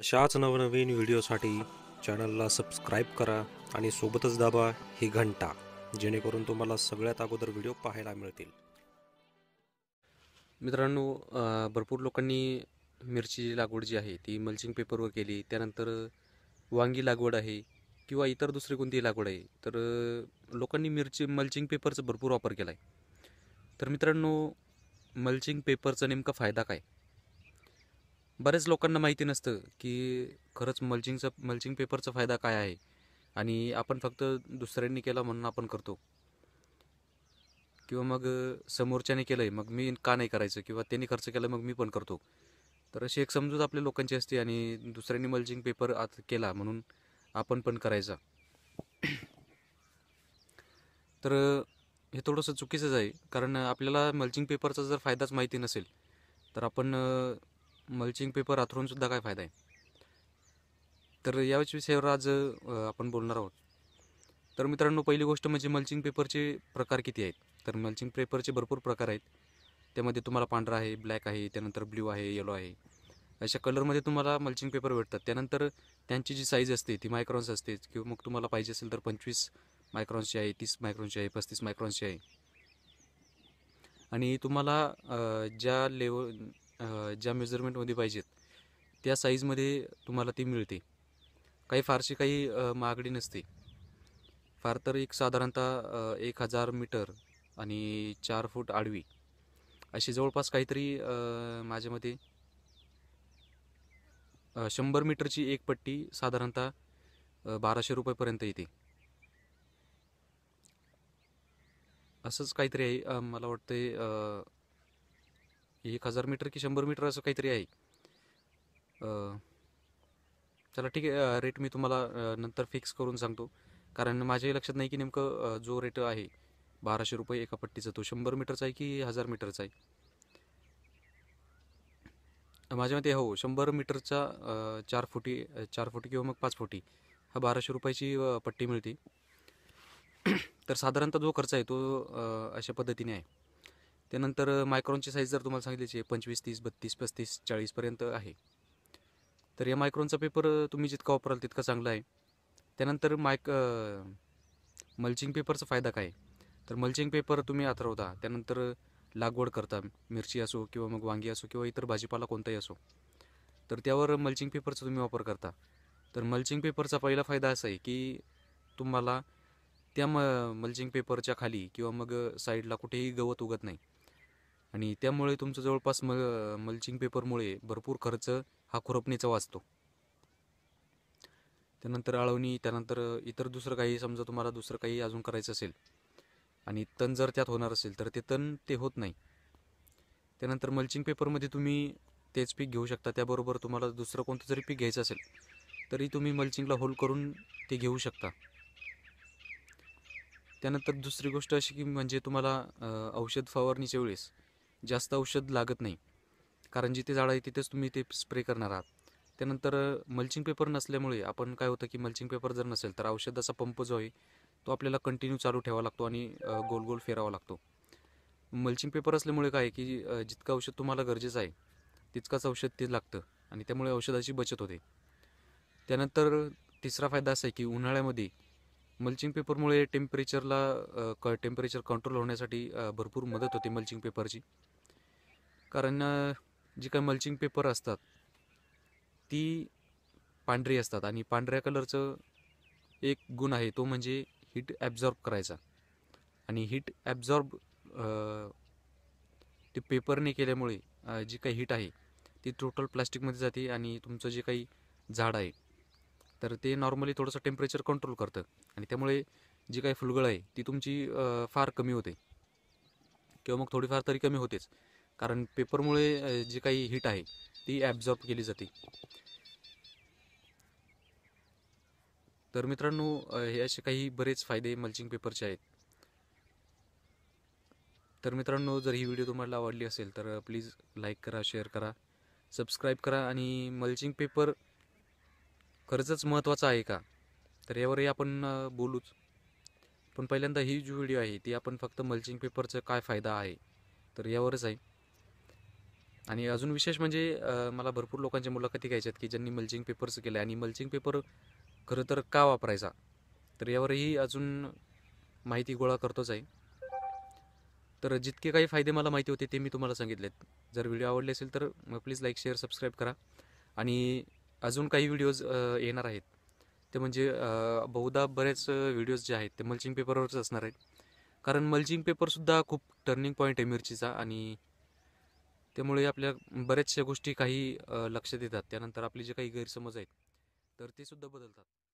अशाच नवनवीन व्हिडिओसाठी चॅनलला सबस्क्राईब करा आणि सोबतच दाबा ही घंटा जेणेकरून तुम्हाला सगळ्यात अगोदर व्हिडिओ पाहायला मिळतील मित्रांनो भरपूर लोकांनी मिरची लागवड जी आहे ती मल्चिंग पेपरवर केली त्यानंतर वांगी लागवड आहे किंवा इतर दुसरी कोणती लागवड आहे तर लोकांनी मिरची मल्चिंग पेपरचा भरपूर वापर केला आहे तर मित्रांनो मल्चिंग पेपरचा नेमका फायदा काय बऱ्याच लोकांना माहिती नसतं की खरंच मल्चिंगचा मल्चिंग पेपरचा फायदा काय आहे आणि आपण फक्त दुसऱ्यांनी केला म्हणून आपण करतो किंवा मग समोरच्याने केलं आहे मग मी का नाही करायचं किंवा त्यांनी खर्च केला मग मी पण करतो तर अशी एक समजूत आपल्या लोकांची असते आणि दुसऱ्यांनी मल्चिंग पेपर आत केला म्हणून आपण पण करायचा तर हे थोडंसं चुकीचंच आहे कारण आपल्याला मल्चिंग पेपरचा जर फायदाच माहिती नसेल तर आपण मल्चिंग पेपर आथरूनसुद्धा सुद्धा काय फायदा आहे तर याच विषयावर आज आपण बोलणार आहोत तर मित्रांनो पहिली गोष्ट म्हणजे मल्चिंग पेपरचे प्रकार किती आहेत तर मल्चिंग पेपरचे भरपूर प्रकार आहेत त्यामध्ये तुम्हाला पांढरा आहे ब्लॅक आहे त्यानंतर ब्ल्यू आहे येलो आहे अशा कलरमध्ये तुम्हाला मल्चिंग पेपर भेटतात त्यानंतर त्यांची जी साईज असते ती मायक्रॉन्स असते किंवा मग तुम्हाला पाहिजे असेल तर पंचवीस मायक्रॉन्सची आहे तीस मायक्रॉन्सची आहे पस्तीस मायक्रॉन्सची आहे आणि तुम्हाला ज्या लेवल ज्या मेजरमेंटमध्ये पाहिजेत त्या साईजमध्ये तुम्हाला ती मिळते काही फारशी काही महागडी नसते फार तर एक साधारणतः एक हजार मीटर आणि चार फूट आडवी अशी जवळपास काहीतरी माझ्या मते शंभर मीटरची एक पट्टी साधारणतः बाराशे रुपयेपर्यंत येते असंच काहीतरी आहे मला वाटते एक हजार मीटर की शंभर मीटर असं काहीतरी आहे चला ठीक आहे रेट मी तुम्हाला नंतर फिक्स करून सांगतो कारण माझ्याही लक्षात नाही की नेमकं जो रेट आहे बाराशे रुपये एका पट्टीचा तो शंभर मीटरचा आहे की हजार मीटरचा आहे माझ्या मते हो शंभर मीटरचा चार फुटी चार फुटी किंवा मग पाच फुटी हा बाराशे रुपयाची पट्टी मिळते तर साधारणतः जो खर्च आहे तो अशा पद्धतीने आहे त्यानंतर मायक्रॉनची साईज जर तुम्हाला सांगितलीची आहे पंचवीस तीस बत्तीस पस्तीस चाळीसपर्यंत आहे तर या मायक्रॉनचा पेपर तुम्ही जितका वापराल तितका चांगला आहे त्यानंतर मायक मल्चिंग पेपरचा फायदा काय तर मल्चिंग पेपर तुम्ही आथरवता त्यानंतर लागवड करता मिरची असो किंवा मग वांगी असो किंवा इतर भाजीपाला कोणताही असो तर त्यावर मल्चिंग पेपरचा तुम्ही वापर करता तर मल्चिंग पेपरचा पहिला फायदा असा आहे की तुम्हाला त्या म मल्चिंग पेपरच्या खाली किंवा मग साईडला कुठेही गवत उगत नाही आणि त्यामुळे तुमचं जवळपास म मल्चिंग पेपरमुळे भरपूर खर्च हा खुरपणीचा वाचतो त्यानंतर आळवणी त्यानंतर इतर दुसरं काही समजा तुम्हाला दुसरं काही अजून करायचं असेल आणि तण जर त्यात होणार असेल तर ते तण ते होत नाही त्यानंतर मल्चिंग पेपरमध्ये तुम्ही तेच पीक घेऊ शकता त्याबरोबर तुम्हाला दुसरं कोणतं जरी पीक घ्यायचं असेल तरी तुम्ही मल्चिंगला होल करून ते घेऊ शकता त्यानंतर दुसरी गोष्ट अशी की म्हणजे तुम्हाला औषध फवारणीच्या वेळेस जास्त औषध लागत नाही कारण जिथे झाड आहे तिथेच तुम्ही ते स्प्रे करणार आहात त्यानंतर मल्चिंग पेपर नसल्यामुळे आपण काय होतं की मल्चिंग पेपर जर नसेल तर औषधाचा पंप जो आहे तो आपल्याला कंटिन्यू चालू ठेवावा लागतो आणि गोल गोल फेरावा लागतो मल्चिंग पेपर असल्यामुळे काय की जितकं औषध तुम्हाला गरजेचं आहे तितकंच औषध ते लागतं आणि त्यामुळे औषधाची बचत होते त्यानंतर तिसरा फायदा असा आहे की उन्हाळ्यामध्ये मल्चिंग पेपरमुळे टेम्परेचरला क टेम्परेचर कंट्रोल होण्यासाठी भरपूर मदत होते मल्चिंग पेपरची कारण जी काही मल्चिंग पेपर असतात ती पांढरी असतात आणि पांढऱ्या कलरचं एक गुण आहे तो म्हणजे हीट ॲब्झॉर्ब करायचा आणि हीट ॲब्झॉर्ब ते पेपरने केल्यामुळे जी काही हीट आहे ती टोटल प्लास्टिकमध्ये जाते आणि तुमचं जे काही झाड आहे तर ते नॉर्मली थोडंसं टेम्परेचर कंट्रोल करतं आणि त्यामुळे जी काही फुलगळ आहे ती तुमची फार कमी होते किंवा मग थोडीफार तरी कमी होतेच कारण पेपरमुळे जी काही हीट आहे ती ॲब्झॉर्ब केली जाते तर मित्रांनो हे असे काही बरेच फायदे मल्चिंग पेपरचे आहेत तर मित्रांनो जर ही व्हिडिओ तुम्हाला आवडली असेल तर प्लीज लाईक करा शेअर करा सबस्क्राईब करा आणि मल्चिंग पेपर खरंच महत्त्वाचा आहे का तर यावरही आपण बोलूच पण पहिल्यांदा ही जी व्हिडिओ आहे ती आपण फक्त मल्चिंग पेपरचा काय फायदा आहे तर यावरच आहे आणि अजून विशेष म्हणजे मला भरपूर लोकांच्या मुलाखती घ्यायच्यात की ज्यांनी मल्चिंग पेपर्स केले आणि मल्चिंग पेपर खरं तर का वापरायचा तर यावरही अजून माहिती गोळा करतोच आहे तर जितके काही फायदे मला माहिती होते ते मी तुम्हाला सांगितलेत जर व्हिडिओ आवडले असेल तर प्लीज लाईक शेअर सबस्क्राईब करा आणि अजून काही व्हिडिओज येणार आहेत ते म्हणजे बहुधा बरेच व्हिडिओज जे आहेत ते मल्चिंग पेपरवरच असणार आहेत कारण मल्चिंग पेपरसुद्धा खूप टर्निंग पॉईंट आहे मिरचीचा आणि त्यामुळे आपल्या बऱ्याचशा गोष्टी काही लक्षात येतात त्यानंतर आपली जे काही गैरसमज आहेत तर ते सुद्धा बदलतात